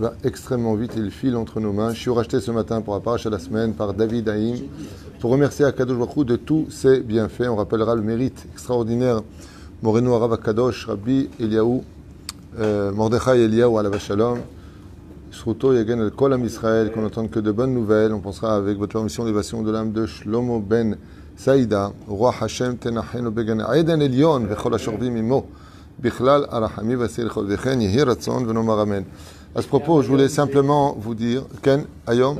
va extrêmement vite, il file entre nos mains. Je suis racheté ce matin pour la de la semaine par David Haïm pour remercier Akadosh Baruch de tous ses bienfaits. On rappellera le mérite extraordinaire. Moreno Arava Kadosh, Rabbi Eliaou, euh, Mordechai Eliaou, Alava Shalom. Shruto Yagen El Kolam Israël, qu'on n'entende que de bonnes nouvelles. On pensera avec votre permission l'évasion de l'âme de Shlomo Ben Saïda, roi Hashem Tenachenu Began Aiden Elion, Vechol Ashorvim Imo, Bichlal Arahami Vasil Chol Yehi Ratzon, Amen. À ce propos, je voulais simplement vous dire, Ken, Ayom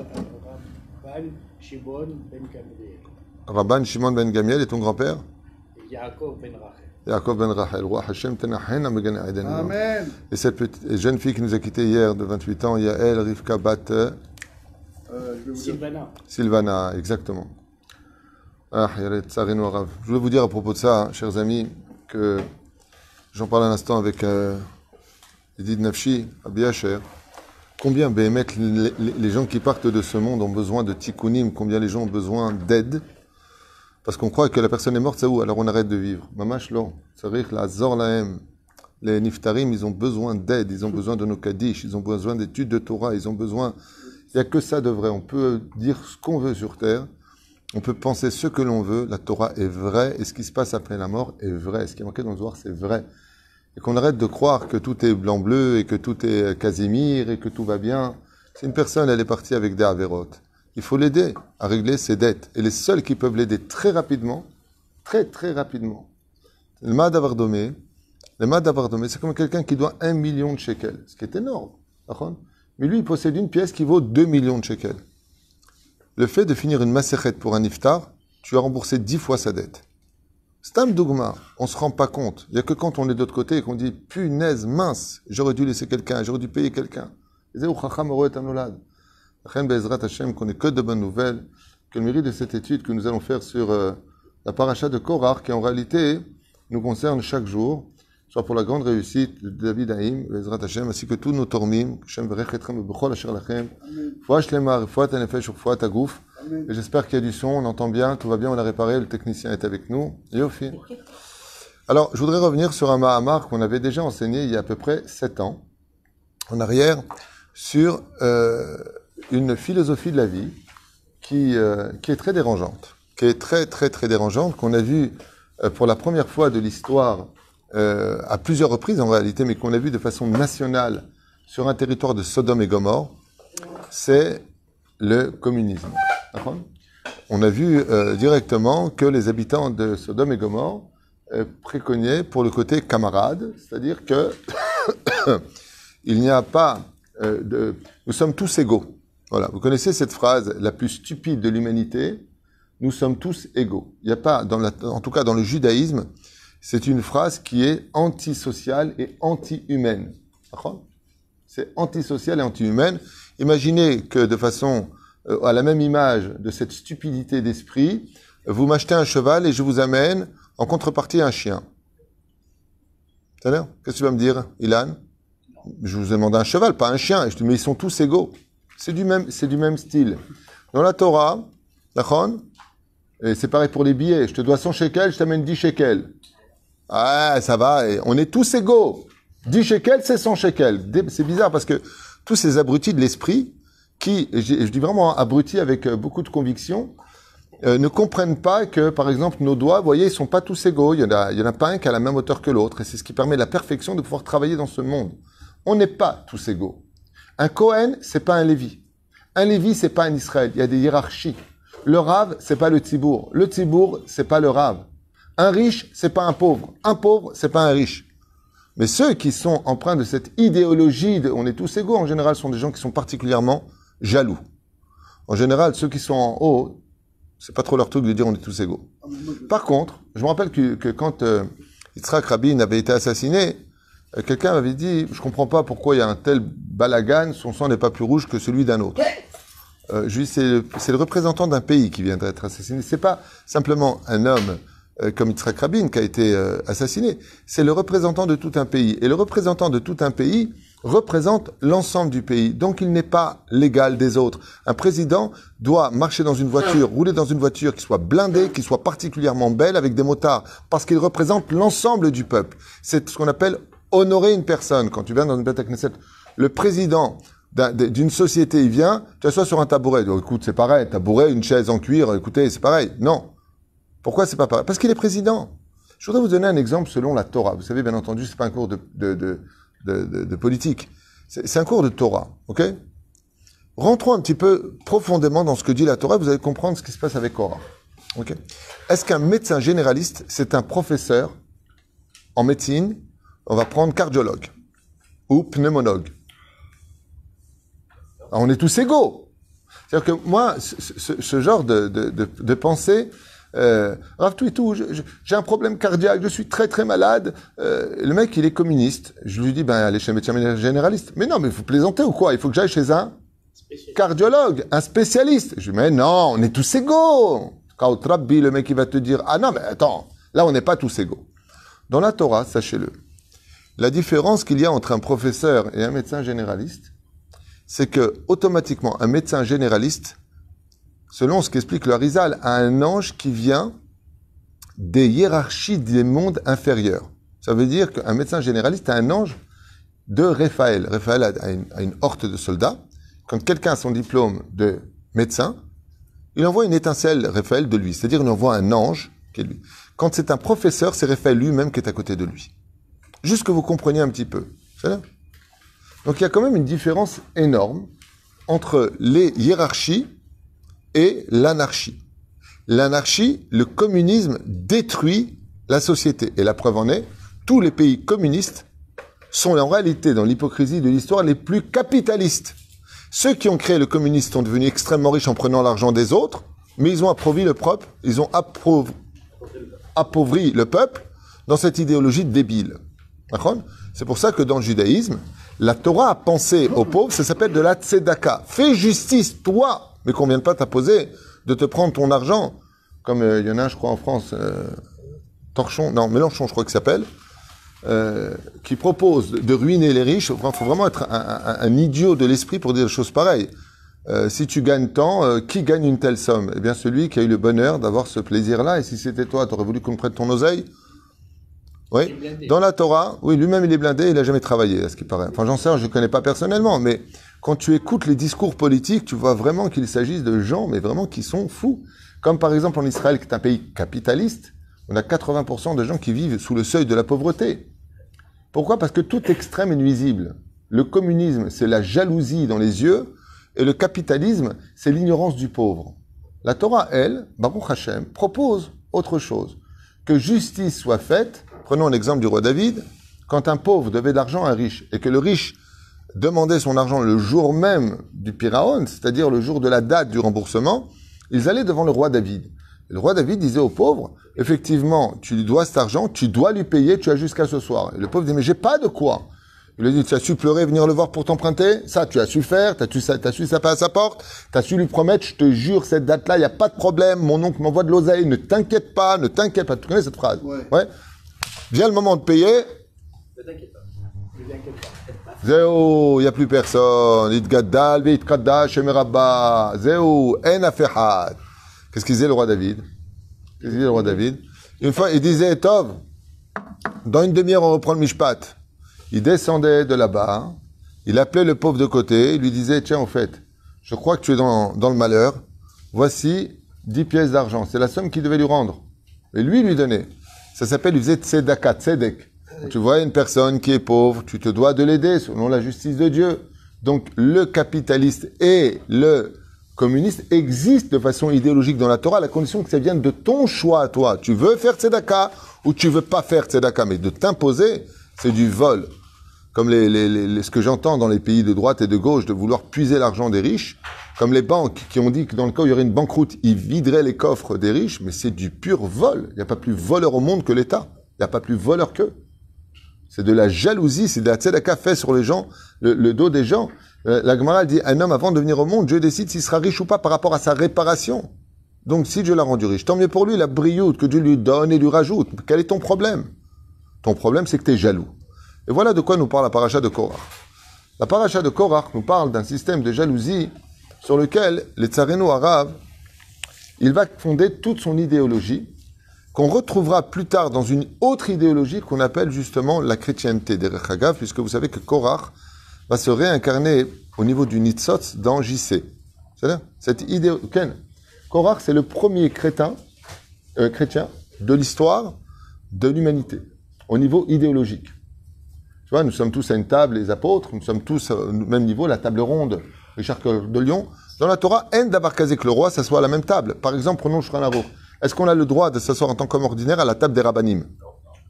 Rabban Shimon ben Gamiel est ton grand-père Yaakov ben Rachel. Yaakov ben Rachel. Hashem Amen. Et cette jeune fille qui nous a quittés hier de 28 ans, Yael Rivka Bat. Euh, euh Sylvana. Sylvana, exactement. Ah, je voulais vous dire à propos de ça, chers amis, que j'en parle un instant avec. Euh, il dit Nafshi, Abiyacher, combien les, gens qui partent de ce monde ont besoin de tikkunim, combien les gens ont besoin d'aide parce qu'on croit que la personne est morte, c'est où Alors on arrête de vivre. Mamash la zor Les niftarim, ils ont besoin d'aide, ils ont besoin de nos kaddish, ils ont besoin d'études de Torah, ils ont besoin. Il n'y a que ça de vrai. On peut dire ce qu'on veut sur terre, on peut penser ce que l'on veut. La Torah est vraie et ce qui se passe après la mort est vrai. Ce qui est marqué dans le Zohar, c'est vrai et qu'on arrête de croire que tout est blanc-bleu et que tout est euh, Casimir et que tout va bien. C'est une personne, elle est partie avec des avérotes. Il faut l'aider à régler ses dettes. Et les seuls qui peuvent l'aider très rapidement, très très rapidement, le d'avoir domé, le d'avoir domé c'est comme quelqu'un qui doit un million de shekels, ce qui est énorme. Mais lui, il possède une pièce qui vaut deux millions de shekels. Le fait de finir une maserhet pour un iftar, tu as remboursé dix fois sa dette. Stam Dougma, on ne se rend pas compte. Il n'y a que quand on est de l'autre côté et qu'on dit punaise, mince, j'aurais dû laisser quelqu'un, j'aurais dû payer quelqu'un. Il qu'on n'ait que de bonnes nouvelles, que le mérite de cette étude que nous allons faire sur euh, la paracha de Korar, qui en réalité nous concerne chaque jour, soit pour la grande réussite de David Haïm, ainsi que tous nos tormim, Hashem, Berechetchem, Bechol Asher Lachem, Fouach Lemar, Fouach Anefesh, Fouach Agouf, j'espère qu'il y a du son, on entend bien, tout va bien, on a réparé, le technicien est avec nous. Et au Alors, je voudrais revenir sur un Mahamar qu'on avait déjà enseigné il y a à peu près 7 ans, en arrière, sur euh, une philosophie de la vie euh, qui, est très dérangeante, qui est très, très, très dérangeante, qu'on a vue euh, pour la première fois de l'histoire à plusieurs reprises en réalité, mais qu'on a vue de façon nationale sur un territoire de Sodome et Gomorre, c'est le communisme. On a vu euh, directement que les habitants de Sodome et Gomorre euh, pour le côté camarade, c'est-à-dire que il n'y a pas euh, de. Nous sommes tous égaux. Voilà, vous connaissez cette phrase la plus stupide de l'humanité Nous sommes tous égaux. Il n'y a pas, en tout cas dans le judaïsme, c'est une phrase qui est antisociale et anti-humaine. C'est antisociale et anti-humaine. Imaginez que de façon euh, à la même image de cette stupidité d'esprit, vous m'achetez un cheval et je vous amène en contrepartie un chien. Tout à qu'est-ce que tu vas me dire, Ilan Je vous ai demandé un cheval, pas un chien. Et je te mais ils sont tous égaux. C'est du même, c'est du même style. Dans la Torah, la c'est pareil pour les billets. Je te dois 100 shekels, je t'amène 10 shekels. Ah, ça va. on est tous égaux. 10 shekels, c'est 100 shekels. C'est bizarre parce que tous ces abrutis de l'esprit, qui, je, dis vraiment hein, abrutis avec euh, beaucoup de conviction, euh, ne comprennent pas que, par exemple, nos doigts, vous voyez, ils sont pas tous égaux. Il y en a, il y en a pas un qui a la même hauteur que l'autre. Et c'est ce qui permet la perfection de pouvoir travailler dans ce monde. On n'est pas tous égaux. Un Cohen, c'est pas un Lévi. Un Lévi, c'est pas un Israël. Il y a des hiérarchies. Le Rav, c'est pas le Tibour. Le Tibour, c'est pas le Rav. Un riche, c'est pas un pauvre. Un pauvre, c'est pas un riche. Mais ceux qui sont empreints de cette idéologie de on est tous égaux, en général, sont des gens qui sont particulièrement jaloux. En général, ceux qui sont en haut, c'est pas trop leur truc de dire on est tous égaux. Par contre, je me rappelle que, quand euh, Yitzhak Rabin avait été assassiné, euh, quelqu'un m'avait dit Je comprends pas pourquoi il y a un tel balagan, son sang n'est pas plus rouge que celui d'un autre. Euh, je lui c'est le, représentant d'un pays qui vient d'être assassiné. C'est pas simplement un homme euh, comme Yitzhak Rabin qui a été euh, assassiné. C'est le représentant de tout un pays. Et le représentant de tout un pays, représente l'ensemble du pays. Donc il n'est pas l'égal des autres. Un président doit marcher dans une voiture, rouler dans une voiture qui soit blindée, qui soit particulièrement belle, avec des motards, parce qu'il représente l'ensemble du peuple. C'est ce qu'on appelle honorer une personne. Quand tu viens dans une bête Knesset, le président d'une société, il vient, tu assois sur un tabouret. Oh, écoute, c'est pareil, tabouret, une chaise en cuir, écoutez, c'est pareil. Non. Pourquoi c'est pas pareil Parce qu'il est président. Je voudrais vous donner un exemple selon la Torah. Vous savez, bien entendu, c'est pas un cours de de, politique. C'est un cours de Torah, ok Rentrons un petit peu profondément dans ce que dit la Torah, vous allez comprendre ce qui se passe avec Korah. ok Est-ce qu'un médecin généraliste, c'est un professeur en médecine On va prendre cardiologue ou pneumologue. Ah, on est tous égaux. C'est-à-dire que moi, ce, genre de, de, de pensée, euh, Rav tout. j'ai un problème cardiaque, je suis très très malade. Euh, le mec, il est communiste. Je lui dis, ben allez chez un médecin généraliste. Mais non, mais vous plaisantez ou quoi Il faut que j'aille chez un cardiologue, un spécialiste. Je lui dis, mais non, on est tous égaux. Quand le mec, il va te dire, ah non, mais attends, là, on n'est pas tous égaux. Dans la Torah, sachez-le, la différence qu'il y a entre un professeur et un médecin généraliste, c'est que automatiquement, un médecin généraliste selon ce qu'explique le Rizal, à un ange qui vient des hiérarchies des mondes inférieurs. Ça veut dire qu'un médecin généraliste a un ange de Raphaël. Raphaël a une, horte de soldats. Quand quelqu'un a son diplôme de médecin, il envoie une étincelle, Raphaël, de lui. C'est-à-dire, il envoie un ange qui est lui. Quand c'est un professeur, c'est Raphaël lui-même qui est à côté de lui. Juste que vous compreniez un petit peu. Donc il y a quand même une différence énorme entre les hiérarchies et l'anarchie. L'anarchie, le communisme détruit la société. Et la preuve en est, tous les pays communistes sont en réalité, dans l'hypocrisie de l'histoire, les plus capitalistes. Ceux qui ont créé le communisme sont devenus extrêmement riches en prenant l'argent des autres, mais ils ont appauvri le peuple dans cette idéologie débile. C'est pour ça que dans le judaïsme, la Torah a pensé aux pauvres, ça s'appelle de la tzedaka. Fais justice, toi, mais qu'on vienne pas t'imposer de te prendre ton argent, comme il euh, y en a, je crois, en France, euh, Torchon, non, Mélenchon, je crois qu'il s'appelle, euh, qui propose de ruiner les riches. Il faut vraiment être un, idiot de l'esprit pour dire des choses pareilles. si tu gagnes tant, qui gagne une telle somme Eh bien, celui qui a eu le bonheur d'avoir ce plaisir-là. Et si c'était toi, t'aurais voulu qu'on prête ton oseille oui. Dans la Torah, oui, lui-même il est blindé, il n'a jamais travaillé, à ce qui paraît. Enfin, j'en sais, je ne connais pas personnellement, mais quand tu écoutes les discours politiques, tu vois vraiment qu'il s'agisse de gens, mais vraiment qui sont fous. Comme par exemple en Israël, qui est un pays capitaliste, on a 80% de gens qui vivent sous le seuil de la pauvreté. Pourquoi Parce que tout extrême est nuisible. Le communisme, c'est la jalousie dans les yeux, et le capitalisme, c'est l'ignorance du pauvre. La Torah, elle, Baruch Hashem, propose autre chose. Que justice soit faite, prenons l'exemple du roi David, quand un pauvre devait de l'argent à un riche, et que le riche demandait son argent le jour même du Piraon, c'est-à-dire le jour de la date du remboursement, ils allaient devant le roi David. le roi David disait au pauvre, effectivement, tu lui dois cet argent, tu dois lui payer, tu as jusqu'à ce soir. le pauvre dit, mais j'ai pas de quoi. Il lui dit, tu as su pleurer, venir le voir pour t'emprunter Ça, tu as su faire, tu as, as su saper à sa porte, tu as su lui promettre, je te jure, cette date-là, il n'y a pas de problème, mon oncle m'envoie de l'oseille, ne t'inquiète pas, ne t'inquiète pas. Tu connais cette phrase ouais. ouais. Viens le moment de payer. pas. Zéou, il n'y a plus personne. Qu'est-ce qu'il disait le roi David Qu'est-ce le roi David Une fois, il disait, Tov, dans une demi-heure, on reprend le mishpat. Il descendait de là-bas, il appelait le pauvre de côté, il lui disait, tiens, au fait, je crois que tu es dans, dans le malheur, voici 10 pièces d'argent. C'est la somme qu'il devait lui rendre. Et lui, lui donnait. Ça s'appelle, il faisait tzedaka, tzedek tu vois une personne qui est pauvre, tu te dois de l'aider selon la justice de Dieu. Donc le capitaliste et le communiste existent de façon idéologique dans la Torah, à la condition que ça vienne de ton choix à toi. Tu veux faire tzedaka ou tu veux pas faire tzedaka, mais de t'imposer, c'est du vol. Comme les, les, ce que j'entends dans les pays de droite et de gauche, de vouloir puiser l'argent des riches, comme les banques qui ont dit que dans le cas où il y aurait une banqueroute, ils videraient les coffres des riches, mais c'est du pur vol. Il n'y a pas plus voleur au monde que l'État. Il n'y a pas plus voleur qu'eux. C'est de la jalousie, c'est de la tzedaka fait sur les gens, le, dos des gens. Euh, la Gemara dit, un homme avant de venir au monde, Dieu décide s'il sera riche ou pas par rapport à sa réparation. Donc si Dieu l'a rendu riche, tant mieux pour lui, la brioude que Dieu lui donne et lui rajoute. Quel est ton problème Ton problème, c'est que tu es jaloux. Et voilà de quoi nous parle la paracha de Korach. La paracha de Korach nous parle d'un système de jalousie sur lequel les tsaréno arabes, il va fonder toute son idéologie qu'on retrouvera plus tard dans une autre idéologie qu'on appelle justement la chrétienté des Rechagav, puisque vous savez que Korach va se réincarner au niveau du Nitzot dans JC. cest à cette idée. Ken, Korach, c'est le premier crétin, euh, chrétien de l'histoire de l'humanité, au niveau idéologique. Tu vois, nous sommes tous à une table, les apôtres, nous sommes tous au même niveau, la table ronde, Richard de Lyon. Dans la Torah, En d'abarkazé que le roi s'assoit à la même table. Par exemple, prenons Shran est-ce qu'on a le droit de s'asseoir en tant qu'homme ordinaire à la table des rabbinimes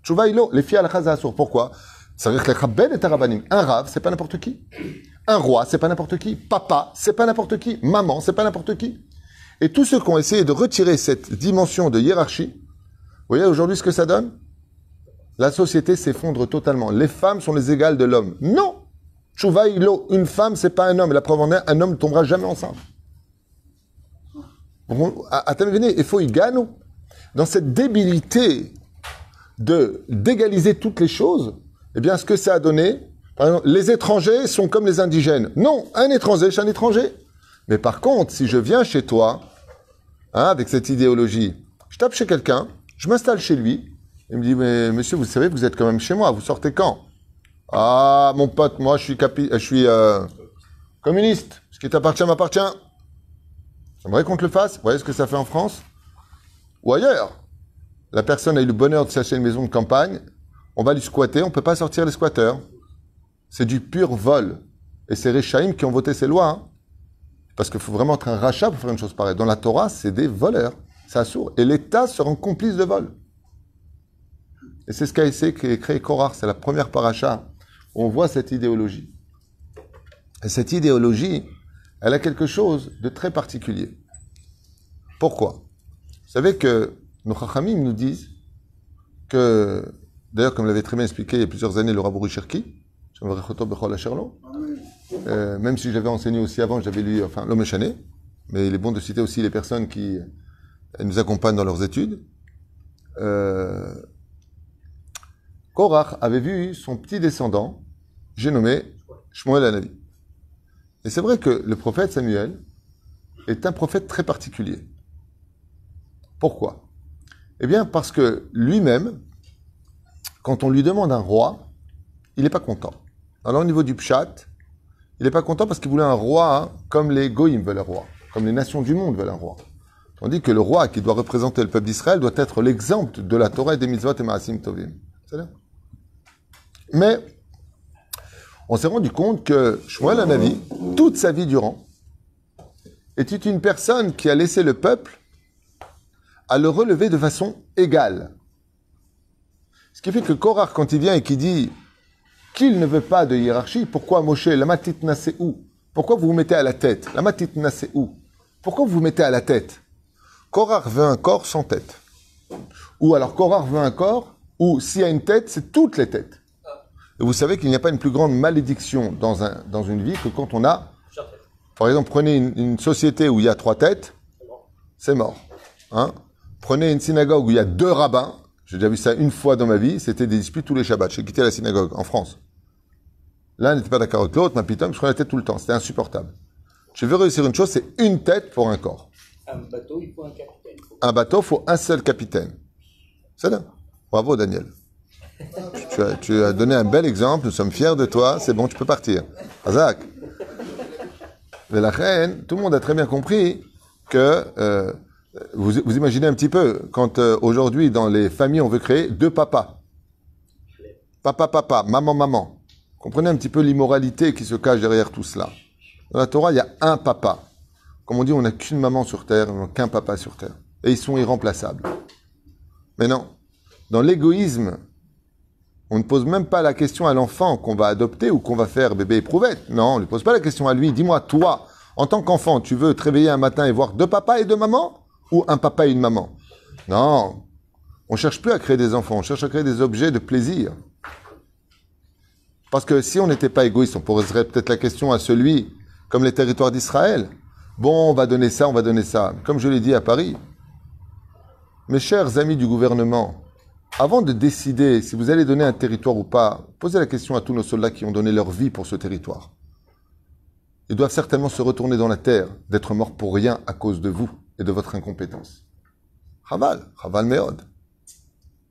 Chouvaïlo, les filles à la Pourquoi Ça veut dire que les rabbins un rabbanim. Un rave, c'est pas n'importe qui. Un roi, c'est pas n'importe qui. Papa, c'est pas n'importe qui. Maman, c'est pas n'importe qui. Et tous ceux qui ont essayé de retirer cette dimension de hiérarchie, vous voyez aujourd'hui ce que ça donne La société s'effondre totalement. Les femmes sont les égales de l'homme. Non Chouvaïlo, une femme, c'est pas un homme. Et la preuve en est, un homme ne tombera jamais enceinte il faut y gagner. Dans cette débilité de d'égaliser toutes les choses, eh bien, ce que ça a donné, par exemple, les étrangers sont comme les indigènes. Non, un étranger, c'est un étranger. Mais par contre, si je viens chez toi, hein, avec cette idéologie, je tape chez quelqu'un, je m'installe chez lui, il me dit, mais monsieur, vous savez, vous êtes quand même chez moi, vous sortez quand Ah, mon pote, moi, je suis, je suis euh, communiste, ce qui t'appartient m'appartient. J'aimerais qu'on te le fasse. Vous voyez ce que ça fait en France Ou ailleurs. La personne a eu le bonheur de s'acheter une maison de campagne. On va lui squatter. On ne peut pas sortir les squatteurs. C'est du pur vol. Et c'est Réchaïm qui ont voté ces lois. Hein. Parce qu'il faut vraiment être un rachat pour faire une chose pareille. Dans la Torah, c'est des voleurs. Ça sourd. Et l'État se rend complice de vol. Et c'est ce qu'a essayé qui créé Korar. C'est la première paracha où on voit cette idéologie. Et cette idéologie, elle a quelque chose de très particulier. Pourquoi Vous savez que nos Chachamim nous disent que, d'ailleurs, comme l'avait très bien expliqué il y a plusieurs années le rabbi Cherki, euh, même si j'avais enseigné aussi avant, j'avais lu, enfin, l'homme chané, mais il est bon de citer aussi les personnes qui euh, nous accompagnent dans leurs études. Euh, Korach avait vu son petit descendant, j'ai nommé Shmuel Anavi. Et c'est vrai que le prophète Samuel est un prophète très particulier. Pourquoi Eh bien parce que lui-même, quand on lui demande un roi, il n'est pas content. Alors au niveau du pshat, il n'est pas content parce qu'il voulait un roi hein, comme les goïms veulent un roi, comme les nations du monde veulent un roi. Tandis que le roi qui doit représenter le peuple d'Israël doit être l'exemple de la Torah et des mitzvot et maasim tovim. Mais on s'est rendu compte que Shmuel vie, toute sa vie durant, était une personne qui a laissé le peuple à le relever de façon égale. Ce qui fait que Korar, quand il vient et qu'il dit qu'il ne veut pas de hiérarchie, pourquoi Moshe, la c'est où Pourquoi vous vous mettez à la tête La c'est où Pourquoi vous vous mettez à la tête Korar veut un corps sans tête. Ou alors Korar veut un corps où s'il y a une tête, c'est toutes les têtes. Et vous savez qu'il n'y a pas une plus grande malédiction dans, un, dans une vie que quand on a... Par exemple, prenez une, société où il y a trois têtes, c'est mort. Hein. prenez une synagogue où il y a deux rabbins, j'ai déjà vu ça une fois dans ma vie, c'était des disputes tous les Shabbats. J'ai quitté la synagogue en France. L'un n'était pas d'accord avec l'autre, ma piton, je prenais la tête tout le temps, c'était insupportable. Je veux réussir une chose, c'est une tête pour un corps. Un bateau, il faut un capitaine. Un bateau, il faut un seul capitaine. C'est ça. Bravo, Daniel. tu as, donné un bel exemple, nous sommes fiers de toi, c'est bon, tu peux partir. Azak. Mais la reine, tout le monde a très bien compris que euh, vous, vous, imaginez un petit peu, quand euh, aujourd'hui dans les familles on veut créer deux papas. Papa, papa, maman, maman. Comprenez un petit peu l'immoralité qui se cache derrière tout cela. Dans la Torah, il y a un papa. Comme on dit, on n'a qu'une maman sur terre, on n'a qu'un papa sur terre. Et ils sont irremplaçables. Mais non, dans l'égoïsme on ne pose même pas la question à l'enfant qu'on va adopter ou qu'on va faire bébé éprouvette. Non, on ne pose pas la question à lui. Dis-moi, toi, en tant qu'enfant, tu veux te réveiller un matin et voir deux papas et deux mamans Ou un papa et une maman Non. On cherche plus à créer des enfants, on cherche à créer des objets de plaisir. Parce que si on n'était pas égoïste, on poserait peut-être la question à celui, comme les territoires d'Israël. Bon, on va donner ça, on va donner ça. Comme je l'ai dit à Paris. Mes chers amis du gouvernement, avant de décider si vous allez donner un territoire ou pas, posez la question à tous nos soldats qui ont donné leur vie pour ce territoire. Ils doivent certainement se retourner dans la terre, d'être morts pour rien à cause de vous et de votre incompétence. Chaval, Chaval Meod.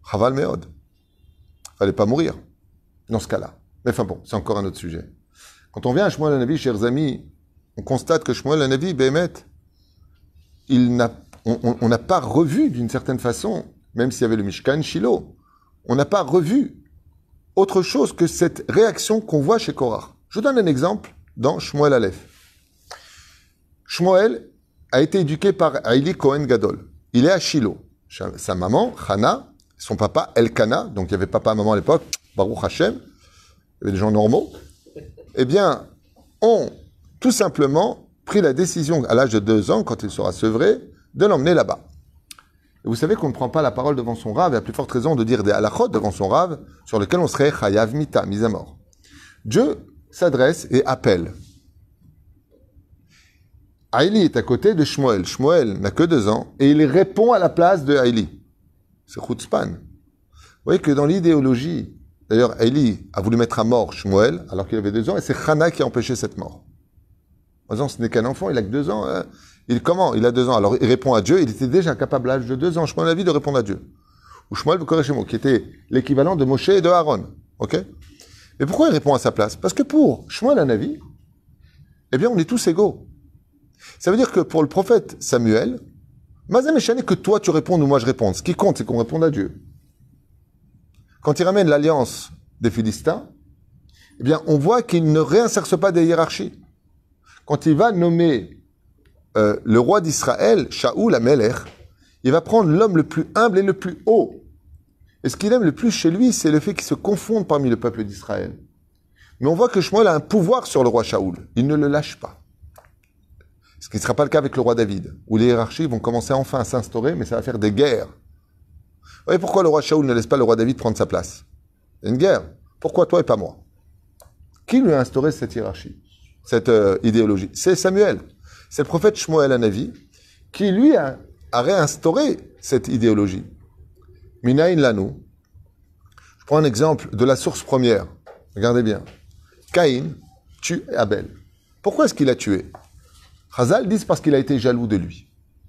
Chaval Meod. Fallait pas mourir dans ce cas-là. Mais enfin bon, c'est encore un autre sujet. Quand on vient à Shmuel Navi, chers amis, on constate que Shmuel Navi, Behemet, on n'a pas revu d'une certaine façon même s'il y avait le Mishkan Shiloh, on n'a pas revu autre chose que cette réaction qu'on voit chez Korah. Je vous donne un exemple dans Shmuel Aleph. Shmuel a été éduqué par Aili Cohen Gadol. Il est à Shiloh. Sa maman, Hana, son papa, Elkana, donc il y avait papa et maman à l'époque, Baruch Hashem, il y avait des gens normaux, eh bien, ont tout simplement pris la décision, à l'âge de deux ans, quand il sera sevré, de l'emmener là-bas vous savez qu'on ne prend pas la parole devant son rave, et a plus forte raison de dire des halachot devant son rave, sur lequel on serait chayav mita, mis à mort. Dieu s'adresse et appelle. Aïli est à côté de Shmuel. Shmuel n'a que deux ans, et il répond à la place de Haïli. C'est Chutzpan. Vous voyez que dans l'idéologie, d'ailleurs, Aïli a voulu mettre à mort Shmuel, alors qu'il avait deux ans, et c'est Hana qui a empêché cette mort. En disant, ce n'est qu'un enfant, il a que deux ans, hein. Il comment Il a deux ans. Alors il répond à Dieu. Il était déjà capable à l'âge de deux ans, je de répondre à Dieu. Ou Shmuel moi qui était l'équivalent de Moshe et de Aaron. Ok Mais pourquoi il répond à sa place Parce que pour Shmuel Anavi, eh bien, on est tous égaux. Ça veut dire que pour le prophète Samuel, Mazam et que toi tu réponds ou moi je réponds. Ce qui compte, c'est qu'on réponde à Dieu. Quand il ramène l'alliance des Philistins, eh bien, on voit qu'il ne réinsère pas des hiérarchies. Quand il va nommer euh, le roi d'Israël, Shaoul Amelech, il va prendre l'homme le plus humble et le plus haut. Et ce qu'il aime le plus chez lui, c'est le fait qu'il se confonde parmi le peuple d'Israël. Mais on voit que Shmuel a un pouvoir sur le roi Shaoul. Il ne le lâche pas. Ce qui ne sera pas le cas avec le roi David, où les hiérarchies vont commencer enfin à s'instaurer, mais ça va faire des guerres. Vous voyez pourquoi le roi Shaul ne laisse pas le roi David prendre sa place Une guerre. Pourquoi toi et pas moi Qui lui a instauré cette hiérarchie, cette euh, idéologie C'est Samuel c'est le prophète Shmuel Anavi qui, lui, a, réinstauré cette idéologie. Minaïn Lanou. Je prends un exemple de la source première. Regardez bien. Caïn tue Abel. Pourquoi est-ce qu'il a tué Hazal dit parce qu'il a été jaloux de lui.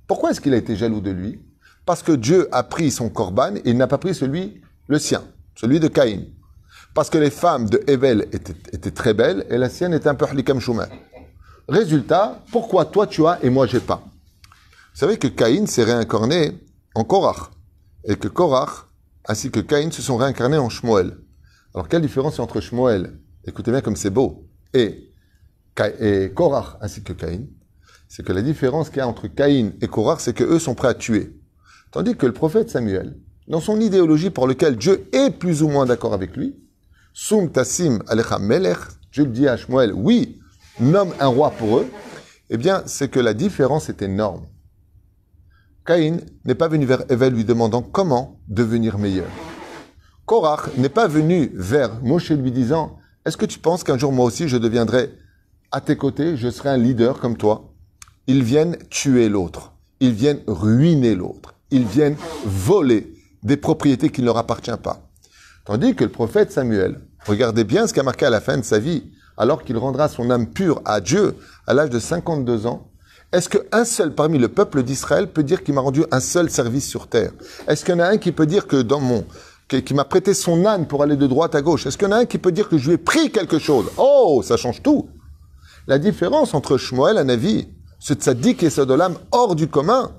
Pourquoi est-ce qu'il a été jaloux de lui Parce que Dieu a pris son corban et il n'a pas pris celui, le sien, celui de Caïn. Parce que les femmes de Evel étaient, très belles et la sienne était un peu comme shouma ». Résultat, pourquoi toi tu as et moi j'ai pas Vous savez que Caïn s'est réincarné en Korach et que Korach ainsi que Caïn se sont réincarnés en Shmoel. Alors quelle différence a entre Shmoel, écoutez bien comme c'est beau, et, et Korach ainsi que Caïn C'est que la différence qu'il y a entre Caïn et Korach, c'est qu'eux sont prêts à tuer. Tandis que le prophète Samuel, dans son idéologie pour laquelle Dieu est plus ou moins d'accord avec lui, Sum Tassim Alecha Melech, Dieu dit à Shmoel, oui, nomme un roi pour eux, eh bien, c'est que la différence est énorme. Caïn n'est pas venu vers Evel lui demandant comment devenir meilleur. Korach n'est pas venu vers Moshe lui disant Est-ce que tu penses qu'un jour moi aussi je deviendrai à tes côtés, je serai un leader comme toi Ils viennent tuer l'autre, ils viennent ruiner l'autre, ils viennent voler des propriétés qui ne leur appartiennent pas. Tandis que le prophète Samuel, regardez bien ce qu'a marqué à la fin de sa vie, alors qu'il rendra son âme pure à Dieu à l'âge de 52 ans, est-ce qu'un seul parmi le peuple d'Israël peut dire qu'il m'a rendu un seul service sur terre Est-ce qu'il y en a un qui peut dire que dans mon qui m'a prêté son âne pour aller de droite à gauche Est-ce qu'il y en a un qui peut dire que je lui ai pris quelque chose Oh, ça change tout. La différence entre Shmuel et Navi, ce tzaddik et l'âme hors du commun,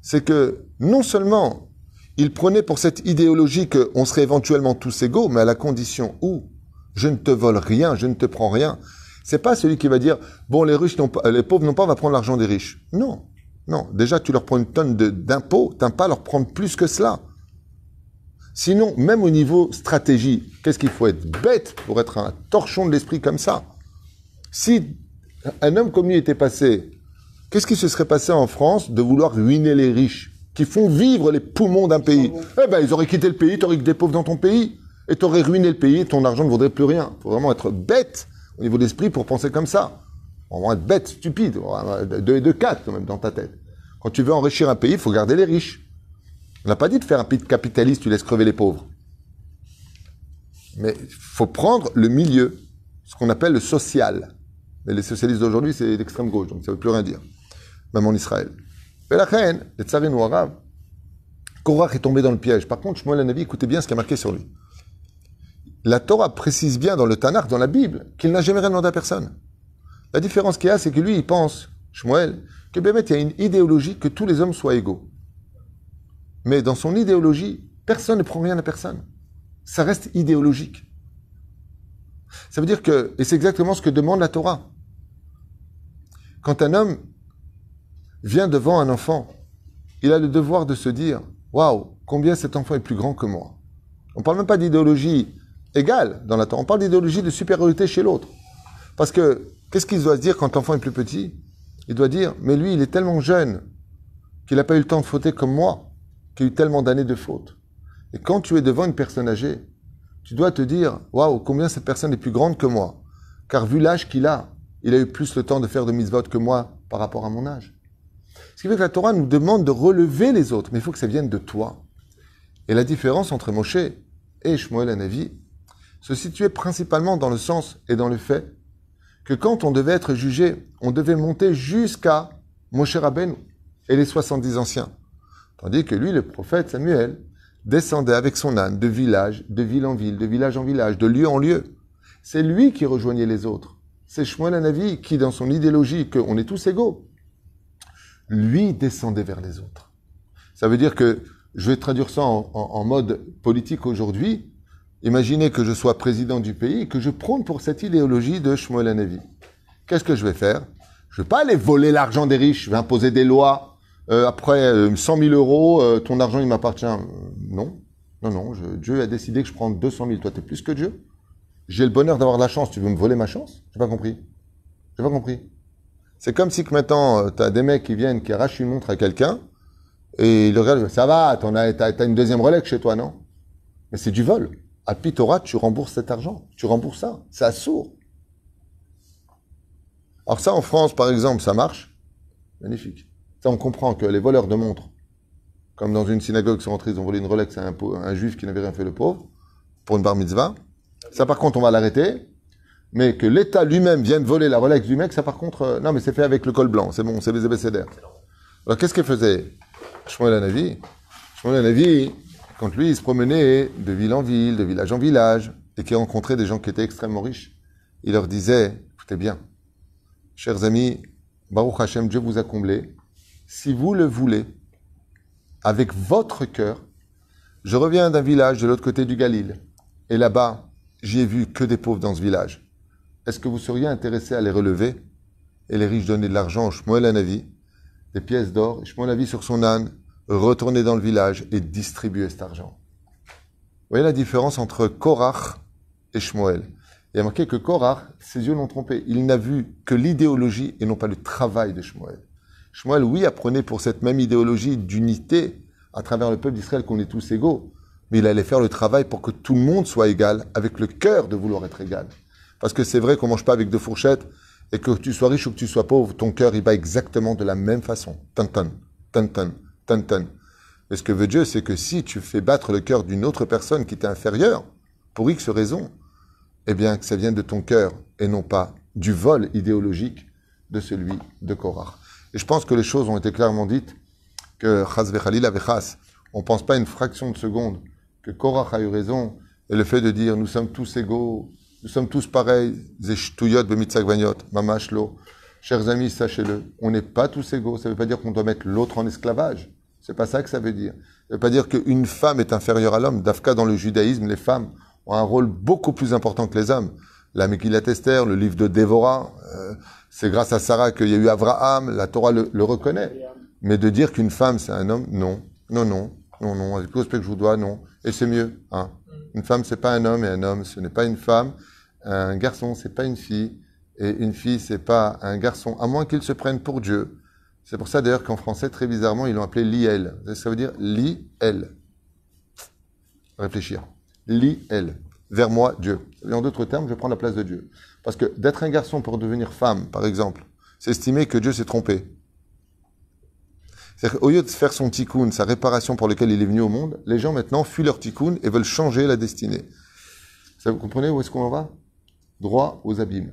c'est que non seulement il prenait pour cette idéologie qu'on serait éventuellement tous égaux, mais à la condition où je ne te vole rien, je ne te prends rien. C'est pas celui qui va dire bon les pauvres n'ont pas, on va prendre l'argent des riches. Non, non. Déjà tu leur prends une tonne d'impôts, d'impôts, n'as pas à leur prendre plus que cela. Sinon, même au niveau stratégie, qu'est-ce qu'il faut être bête pour être un torchon de l'esprit comme ça Si un homme comme lui était passé, qu'est-ce qui se serait passé en France de vouloir ruiner les riches qui font vivre les poumons d'un pays ah Eh ben, ils auraient quitté le pays, tu t'aurais que des pauvres dans ton pays. Et tu aurais ruiné le pays, et ton argent ne vaudrait plus rien. Il faut vraiment être bête au niveau d'esprit pour penser comme ça. On va être bête, stupide, deux et deux quatre quand même dans ta tête. Quand tu veux enrichir un pays, il faut garder les riches. On n'a pas dit de faire un pays capitaliste, tu laisses crever les pauvres. Mais il faut prendre le milieu, ce qu'on appelle le social. Mais les socialistes d'aujourd'hui, c'est l'extrême gauche, donc ça ne veut plus rien dire, même en Israël. Et la reine, les tsarines ou arabes, Korach est tombé dans le piège. Par contre, Shmuel Navi, écoutez bien ce qui a marqué sur lui la Torah précise bien dans le Tanakh, dans la Bible, qu'il n'a jamais rien demandé à personne. La différence qu'il y a, c'est que lui, il pense, Shmuel, que Bémet, il y a une idéologie que tous les hommes soient égaux. Mais dans son idéologie, personne ne prend rien à personne. Ça reste idéologique. Ça veut dire que, et c'est exactement ce que demande la Torah. Quand un homme vient devant un enfant, il a le devoir de se dire Waouh, combien cet enfant est plus grand que moi. On ne parle même pas d'idéologie égal dans la Torah. On parle d'idéologie de supériorité chez l'autre. Parce que, qu'est-ce qu'il doit se dire quand l'enfant est plus petit Il doit dire, mais lui, il est tellement jeune qu'il n'a pas eu le temps de fauter comme moi, qu'il a eu tellement d'années de faute. Et quand tu es devant une personne âgée, tu dois te dire, waouh, combien cette personne est plus grande que moi. Car vu l'âge qu'il a, il a eu plus le temps de faire de mitzvot que moi par rapport à mon âge. Ce qui fait que la Torah nous demande de relever les autres, mais il faut que ça vienne de toi. Et la différence entre Moshe et Shmuel Anavi, se situait principalement dans le sens et dans le fait que quand on devait être jugé, on devait monter jusqu'à Moshe Rabbeinu et les 70 anciens. Tandis que lui, le prophète Samuel, descendait avec son âne de village, de ville en ville, de village en village, de lieu en lieu. C'est lui qui rejoignait les autres. C'est Shmuel qui, dans son idéologie qu'on est tous égaux, lui descendait vers les autres. Ça veut dire que, je vais traduire ça en mode politique aujourd'hui, Imaginez que je sois président du pays et que je prône pour cette idéologie de Shmuel Qu'est-ce que je vais faire Je ne vais pas aller voler l'argent des riches, je vais imposer des lois. Euh, après 100 euh, 000 euros, euh, ton argent il m'appartient. Euh, non, non, non, je, Dieu a décidé que je prends 200 000. Toi, tu es plus que Dieu. J'ai le bonheur d'avoir la chance, tu veux me voler ma chance J'ai pas compris. J'ai pas compris. C'est comme si que maintenant, tu as des mecs qui viennent, qui arrachent une montre à quelqu'un, et ils le regardent, ça va, t'en as, as une deuxième Rolex chez toi, non Mais c'est du vol à Pitora, tu rembourses cet argent, tu rembourses ça, c'est sourd. Alors ça, en France, par exemple, ça marche. Magnifique. Ça, on comprend que les voleurs de montres, comme dans une synagogue, sont ils ont volé une Rolex à un, juif qui n'avait rien fait, le pauvre, pour une bar mitzvah. Ça, par contre, on va l'arrêter. Mais que l'État lui-même vienne voler la Rolex du mec, ça, par contre, euh, non, mais c'est fait avec le col blanc. C'est bon, c'est les abécédaires. Alors, qu'est-ce qu'il faisait Je la Je prends la navie quand lui, il se promenait de ville en ville, de village en village, et qu'il rencontrait des gens qui étaient extrêmement riches, il leur disait, écoutez bien, chers amis, Baruch Hashem, Dieu vous a comblé. Si vous le voulez, avec votre cœur, je reviens d'un village de l'autre côté du Galil, et là-bas, j'y ai vu que des pauvres dans ce village. Est-ce que vous seriez intéressé à les relever Et les riches donner de l'argent Je Shmuel Anavi, des pièces d'or, Shmuel Anavi sur son âne, retourner dans le village et distribuer cet argent. Vous voyez la différence entre Korach et Shmoel. Il y a marqué que Korach, ses yeux l'ont trompé. Il n'a vu que l'idéologie et non pas le travail de Shmoel. Shmoel, oui, apprenait pour cette même idéologie d'unité à travers le peuple d'Israël qu'on est tous égaux, mais il allait faire le travail pour que tout le monde soit égal, avec le cœur de vouloir être égal. Parce que c'est vrai qu'on mange pas avec deux fourchettes, et que tu sois riche ou que tu sois pauvre, ton cœur, il bat exactement de la même façon. Tintin, tintin, et ce que veut Dieu, c'est que si tu fais battre le cœur d'une autre personne qui t'est inférieure, pour X raison, eh bien que ça vienne de ton cœur et non pas du vol idéologique de celui de Korach. Et je pense que les choses ont été clairement dites, que Chaz avait On ne pense pas une fraction de seconde que Korach a eu raison, et le fait de dire nous sommes tous égaux, nous sommes tous pareils, Chers amis, sachez-le, on n'est pas tous égaux. Ça ne veut pas dire qu'on doit mettre l'autre en esclavage. C'est pas ça que ça veut dire. Ça veut pas dire qu'une femme est inférieure à l'homme. D'Afka, dans le judaïsme, les femmes ont un rôle beaucoup plus important que les hommes. La Mekilat Esther, le livre de Dévora, euh, c'est grâce à Sarah qu'il y a eu Abraham, la Torah le, reconnaît. Mais de dire qu'une femme, c'est un homme, non. Non, non, non, non, avec tout respect que je vous dois, non. Et c'est mieux. Hein. Une femme, c'est pas un homme, et un homme, ce n'est pas une femme. Un garçon, c'est pas une fille et une fille, c'est pas un garçon, à moins qu'ils se prennent pour Dieu. C'est pour ça d'ailleurs qu'en français, très bizarrement, ils l'ont appelé Liel. Ça veut dire Li-elle ». Réfléchir. Li-elle ». Vers moi, Dieu. Et en d'autres termes, je prends la place de Dieu. Parce que d'être un garçon pour devenir femme, par exemple, c'est estimer que Dieu s'est trompé. C'est-à-dire qu'au lieu de faire son tikkun, sa réparation pour laquelle il est venu au monde, les gens maintenant fuient leur tikkun et veulent changer la destinée. Ça, vous comprenez où est-ce qu'on en va droit aux abîmes.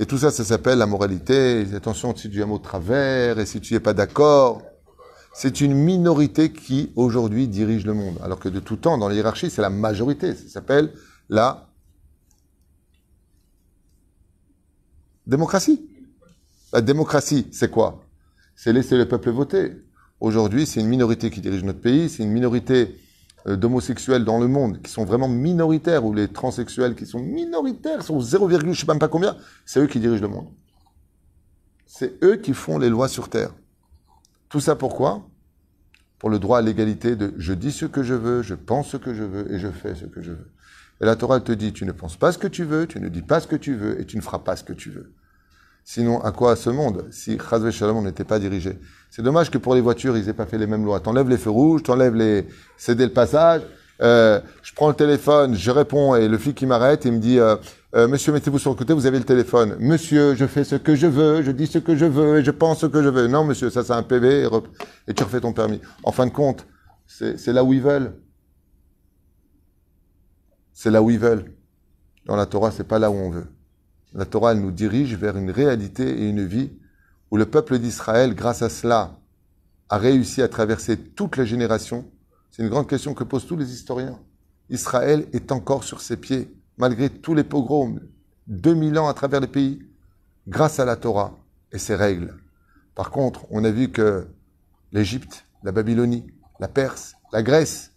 Et tout ça, ça s'appelle la moralité. Attention si tu viens au travers et si tu n'es pas d'accord. C'est une minorité qui, aujourd'hui, dirige le monde. Alors que de tout temps, dans l'hierarchie, hiérarchie, c'est la majorité. Ça s'appelle la démocratie. La démocratie, c'est quoi C'est laisser le peuple voter. Aujourd'hui, c'est une minorité qui dirige notre pays, c'est une minorité euh, d'homosexuels dans le monde qui sont vraiment minoritaires, ou les transsexuels qui sont minoritaires, sont 0, je ne sais même pas combien, c'est eux qui dirigent le monde. C'est eux qui font les lois sur Terre. Tout ça pourquoi Pour le droit à l'égalité de je dis ce que je veux, je pense ce que je veux et je fais ce que je veux. Et la Torah te dit, tu ne penses pas ce que tu veux, tu ne dis pas ce que tu veux et tu ne feras pas ce que tu veux. Sinon, à quoi ce monde si Chazvé Shalom n'était pas dirigé C'est dommage que pour les voitures, ils n'aient pas fait les mêmes lois. T'enlèves les feux rouges, t'enlèves les céder le passage. Euh, je prends le téléphone, je réponds et le flic qui m'arrête, il me dit euh, euh, Monsieur, mettez-vous sur le côté, vous avez le téléphone. Monsieur, je fais ce que je veux, je dis ce que je veux et je pense ce que je veux. Non, monsieur, ça c'est un PV et, et tu refais ton permis. En fin de compte, c'est là où ils veulent. C'est là où ils veulent. Dans la Torah, c'est pas là où on veut. La Torah, nous dirige vers une réalité et une vie où le peuple d'Israël, grâce à cela, a réussi à traverser toute la génération. C'est une grande question que posent tous les historiens. Israël est encore sur ses pieds, malgré tous les pogroms, 2000 ans à travers les pays, grâce à la Torah et ses règles. Par contre, on a vu que l'Égypte, la Babylonie, la Perse, la Grèce,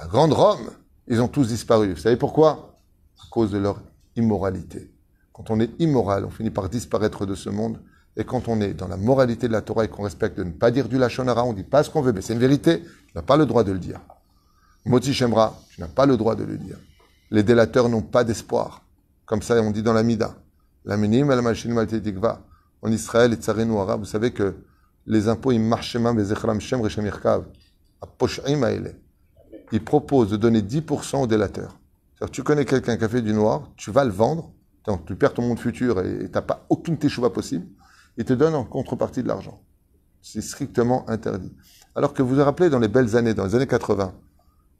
la Grande Rome, ils ont tous disparu. Vous savez pourquoi À cause de leur immoralité. Quand on est immoral, on finit par disparaître de ce monde. Et quand on est dans la moralité de la Torah et qu'on respecte de ne pas dire du lachonara, on ne dit pas ce qu'on veut, mais c'est une vérité, tu n'as pas le droit de le dire. Moti Shemra, tu n'as pas le droit de le dire. Les délateurs n'ont pas d'espoir. Comme ça, on dit dans la Mida. La minim, la machine va En Israël, et tsaré vous savez que les impôts, ils marchent main, shem, rechem, Ils proposent de donner 10% aux délateurs. tu connais quelqu'un qui a fait du noir, tu vas le vendre, donc, tu perds ton monde futur et tu n'as pas aucune teshuva possible, et te donne en contrepartie de l'argent. C'est strictement interdit. Alors que vous vous rappelez, dans les belles années, dans les années 80,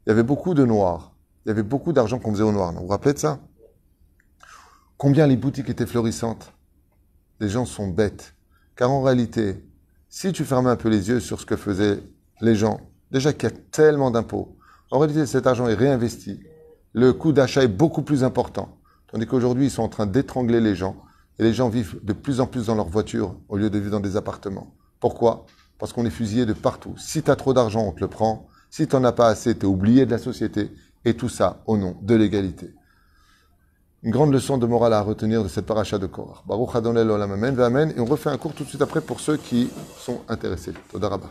il y avait beaucoup de noirs. Il y avait beaucoup d'argent qu'on faisait au noir. Vous vous rappelez de ça Combien les boutiques étaient florissantes Les gens sont bêtes. Car en réalité, si tu fermais un peu les yeux sur ce que faisaient les gens, déjà qu'il y a tellement d'impôts, en réalité, cet argent est réinvesti. Le coût d'achat est beaucoup plus important. Tandis qu'aujourd'hui, ils sont en train d'étrangler les gens. Et les gens vivent de plus en plus dans leurs voitures au lieu de vivre dans des appartements. Pourquoi Parce qu'on est fusillé de partout. Si tu as trop d'argent, on te le prend. Si tu n'en as pas assez, tu es oublié de la société. Et tout ça au nom de l'égalité. Une grande leçon de morale à retenir de cette paracha de Korah. Baruch Adonai Olam Amen, Et on refait un cours tout de suite après pour ceux qui sont intéressés. Todarabah.